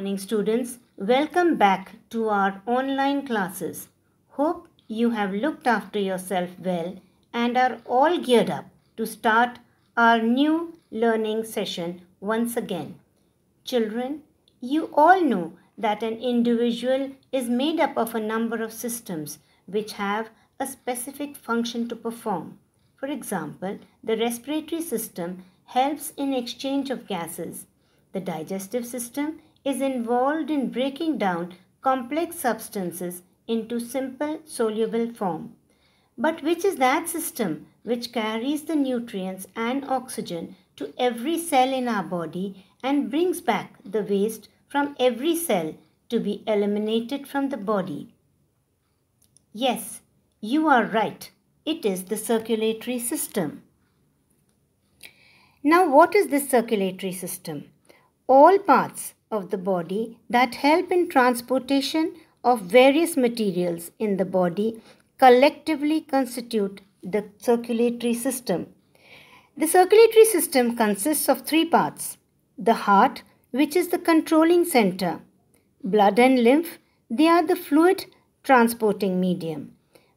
morning students. Welcome back to our online classes. Hope you have looked after yourself well and are all geared up to start our new learning session once again. Children, you all know that an individual is made up of a number of systems which have a specific function to perform. For example, the respiratory system helps in exchange of gases. The digestive system is involved in breaking down complex substances into simple soluble form. But which is that system which carries the nutrients and oxygen to every cell in our body and brings back the waste from every cell to be eliminated from the body? Yes, you are right. It is the circulatory system. Now, what is this circulatory system? All parts of the body that help in transportation of various materials in the body collectively constitute the circulatory system. The circulatory system consists of three parts the heart, which is the controlling center, blood and lymph, they are the fluid transporting medium.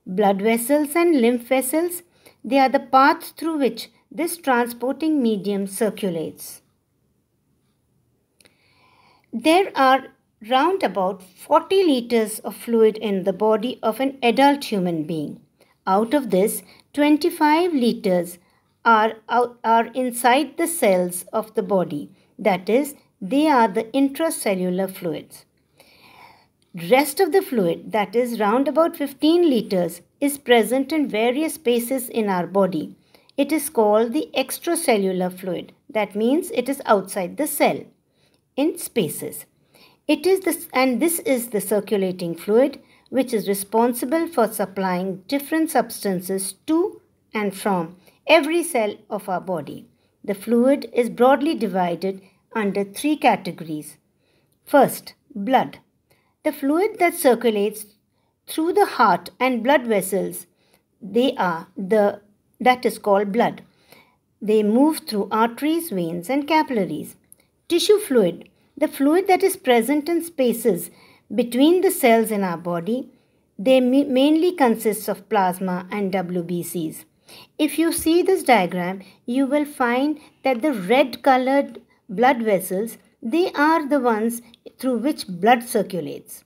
Blood vessels and lymph vessels, they are the path through which this transporting medium circulates. There are round about 40 liters of fluid in the body of an adult human being. Out of this, 25 liters are, out, are inside the cells of the body. That is, they are the intracellular fluids. Rest of the fluid, that is round about 15 liters, is present in various spaces in our body. It is called the extracellular fluid. That means it is outside the cell in spaces. It is this, and this is the circulating fluid which is responsible for supplying different substances to and from every cell of our body. The fluid is broadly divided under three categories. First, blood. The fluid that circulates through the heart and blood vessels, they are the that is called blood. They move through arteries, veins and capillaries. Tissue fluid, the fluid that is present in spaces between the cells in our body, they mainly consists of plasma and WBCs. If you see this diagram, you will find that the red colored blood vessels, they are the ones through which blood circulates.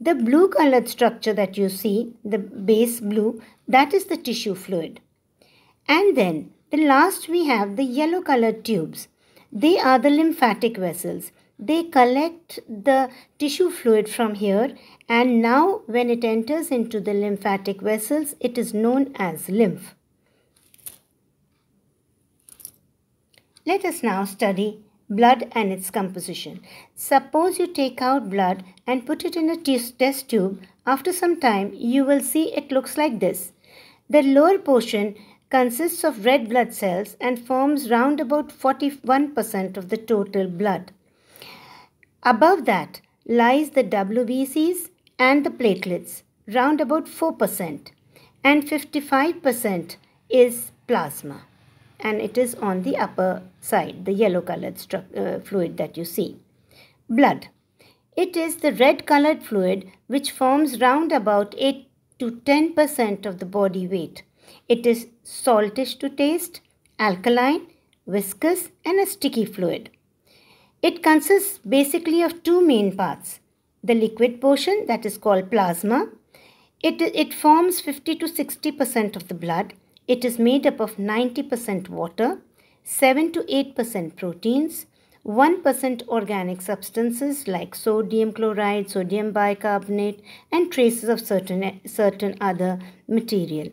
The blue colored structure that you see, the base blue, that is the tissue fluid. And then the last we have the yellow colored tubes. They are the lymphatic vessels. They collect the tissue fluid from here and now when it enters into the lymphatic vessels, it is known as lymph. Let us now study blood and its composition. Suppose you take out blood and put it in a test tube. After some time, you will see it looks like this. The lower portion consists of red blood cells and forms round about 41% of the total blood. Above that lies the WBCs and the platelets, round about 4%, and 55% is plasma, and it is on the upper side, the yellow colored uh, fluid that you see. Blood. It is the red colored fluid which forms round about 8 to 10% of the body weight it is saltish to taste, alkaline, viscous and a sticky fluid. It consists basically of two main parts. The liquid portion that is called plasma. It, it forms 50 to 60% of the blood. It is made up of 90% water, 7 to 8% proteins, 1% organic substances like sodium chloride, sodium bicarbonate and traces of certain, certain other material.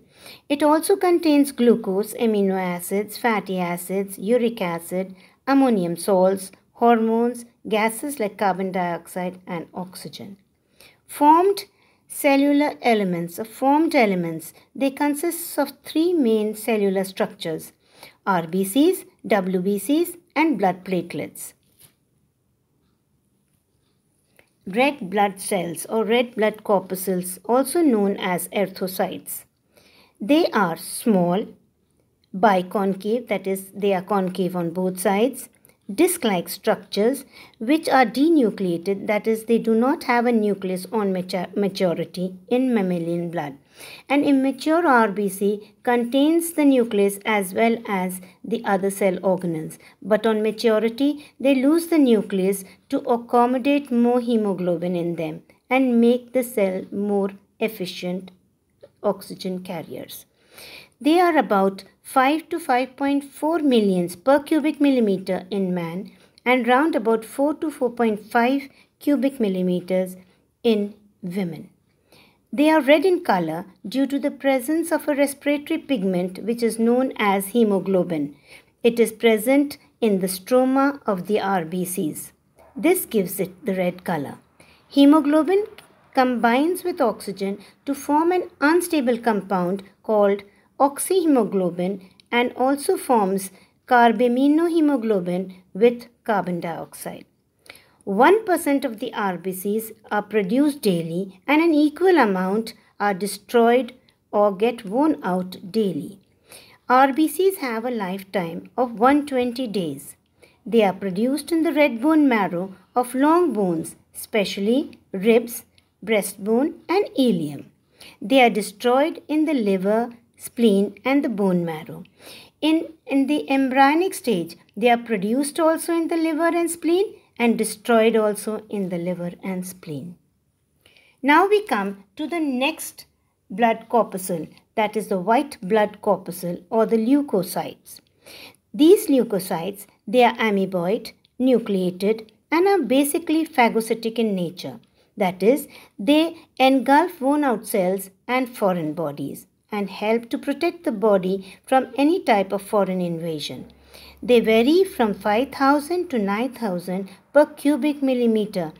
It also contains glucose, amino acids, fatty acids, uric acid, ammonium salts, hormones, gases like carbon dioxide and oxygen. Formed cellular elements or formed elements, they consist of three main cellular structures, RBCs, WBCs and blood platelets. Red blood cells or red blood corpuscles also known as erythrocytes. They are small, biconcave that is they are concave on both sides, disc-like structures which are denucleated that is they do not have a nucleus on maturity in mammalian blood. An immature RBC contains the nucleus as well as the other cell organelles, but on maturity, they lose the nucleus to accommodate more hemoglobin in them and make the cell more efficient oxygen carriers. They are about 5 to 5.4 millions per cubic millimeter in man and round about 4 to 4.5 cubic millimeters in women. They are red in color due to the presence of a respiratory pigment which is known as hemoglobin. It is present in the stroma of the RBCs. This gives it the red color. Hemoglobin combines with oxygen to form an unstable compound called oxyhemoglobin and also forms carbaminohemoglobin with carbon dioxide. 1% of the RBCs are produced daily and an equal amount are destroyed or get worn out daily. RBCs have a lifetime of 120 days. They are produced in the red bone marrow of long bones, especially ribs, breastbone and ilium. They are destroyed in the liver, spleen and the bone marrow. In, in the embryonic stage, they are produced also in the liver and spleen and destroyed also in the liver and spleen. Now we come to the next blood corpuscle that is the white blood corpuscle or the leukocytes. These leukocytes they are amoeboid, nucleated and are basically phagocytic in nature. That is, they engulf worn out cells and foreign bodies and help to protect the body from any type of foreign invasion. They vary from 5000 to 9000 per cubic millimeter.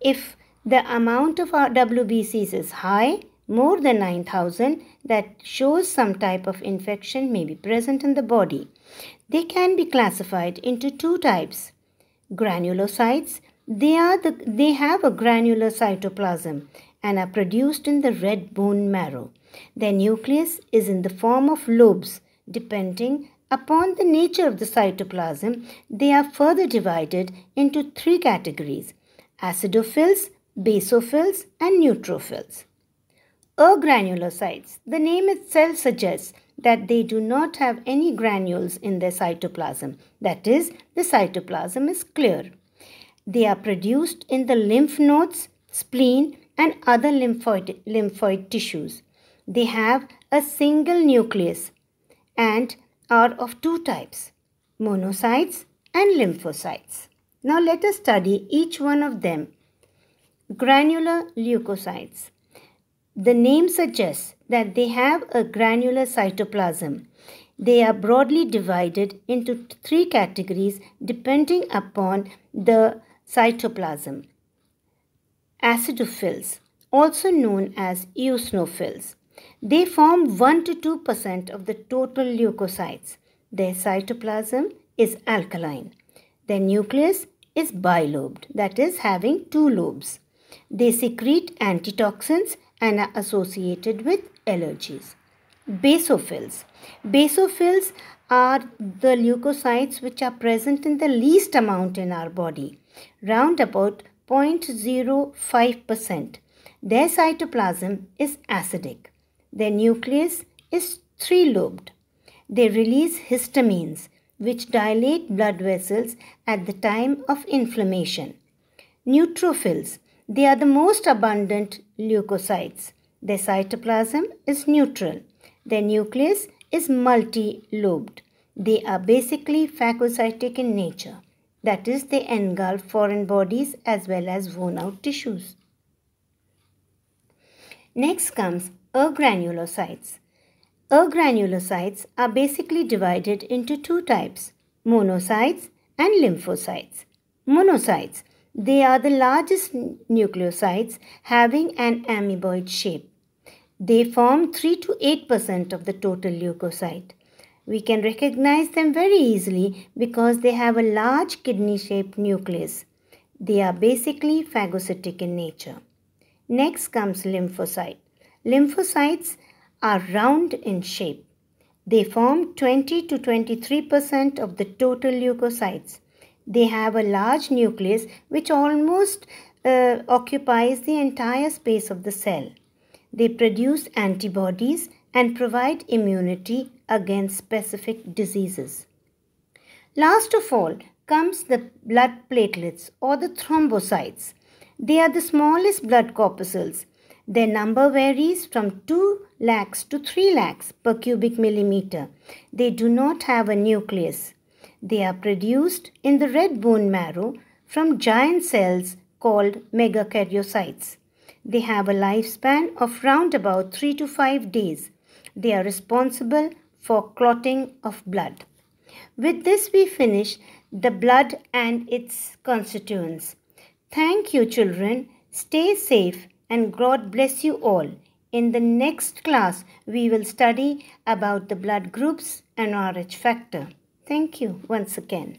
If the amount of WBCs is high, more than 9000, that shows some type of infection may be present in the body. They can be classified into two types. Granulocytes, they, are the, they have a granular cytoplasm and are produced in the red bone marrow. Their nucleus is in the form of lobes depending Upon the nature of the cytoplasm, they are further divided into three categories acidophils, basophils, and neutrophils. Agranulocytes, the name itself suggests that they do not have any granules in their cytoplasm, that is, the cytoplasm is clear. They are produced in the lymph nodes, spleen, and other lymphoid, lymphoid tissues. They have a single nucleus and are of two types, monocytes and lymphocytes. Now let us study each one of them. Granular leukocytes. The name suggests that they have a granular cytoplasm. They are broadly divided into three categories depending upon the cytoplasm. Acidophils, also known as eosinophils. They form 1 to 2% of the total leukocytes. Their cytoplasm is alkaline. Their nucleus is bilobed, that is having two lobes. They secrete antitoxins and are associated with allergies. Basophils. Basophils are the leukocytes which are present in the least amount in our body, round about 0.05%. Their cytoplasm is acidic. Their nucleus is three lobed. They release histamines, which dilate blood vessels at the time of inflammation. Neutrophils, they are the most abundant leukocytes. Their cytoplasm is neutral. Their nucleus is multi-lobed. They are basically phagocytic in nature. That is, they engulf foreign bodies as well as worn out tissues. Next comes agranulocytes. Agranulocytes are basically divided into two types, monocytes and lymphocytes. Monocytes, they are the largest nucleocytes having an amoeboid shape. They form 3 to 8% of the total leukocyte. We can recognize them very easily because they have a large kidney-shaped nucleus. They are basically phagocytic in nature. Next comes lymphocyte. Lymphocytes are round in shape. They form 20 to 23% of the total leukocytes. They have a large nucleus which almost uh, occupies the entire space of the cell. They produce antibodies and provide immunity against specific diseases. Last of all comes the blood platelets or the thrombocytes. They are the smallest blood corpuscles their number varies from 2 lakhs to 3 lakhs per cubic millimeter. They do not have a nucleus. They are produced in the red bone marrow from giant cells called megakaryocytes. They have a lifespan of round about 3 to 5 days. They are responsible for clotting of blood. With this we finish the blood and its constituents. Thank you children. Stay safe and God bless you all. In the next class, we will study about the blood groups and RH factor. Thank you once again.